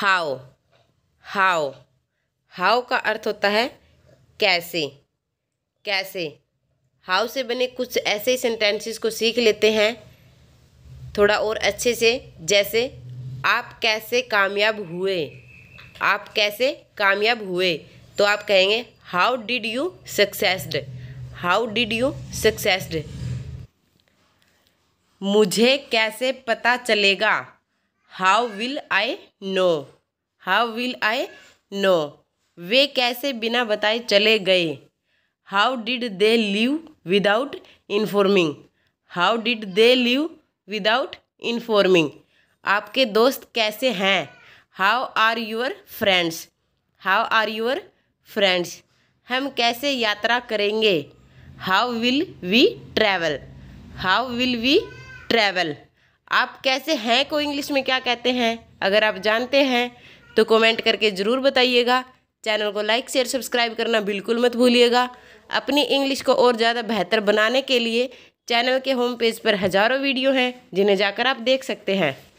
how how how का अर्थ होता है कैसे कैसे हाउ से बने कुछ ऐसे ही सेंटेंसेस को सीख लेते हैं थोड़ा और अच्छे से जैसे आप कैसे कामयाब हुए आप कैसे कामयाब हुए तो आप कहेंगे how did you succeeded how did you succeeded मुझे कैसे पता चलेगा how will I know how will I know वे कैसे बिना बताए चले गए how did they leave without informing how did they leave without informing आपके दोस्त कैसे हैं how are your friends how are your friends हम कैसे यात्रा करेंगे how will we travel how will we travel आप कैसे हैं को इंग्लिश में क्या कहते हैं अगर आप जानते हैं तो कमेंट करके ज़रूर बताइएगा चैनल को लाइक शेयर सब्सक्राइब करना बिल्कुल मत भूलिएगा अपनी इंग्लिश को और ज़्यादा बेहतर बनाने के लिए चैनल के होम पेज पर हज़ारों वीडियो हैं जिन्हें जाकर आप देख सकते हैं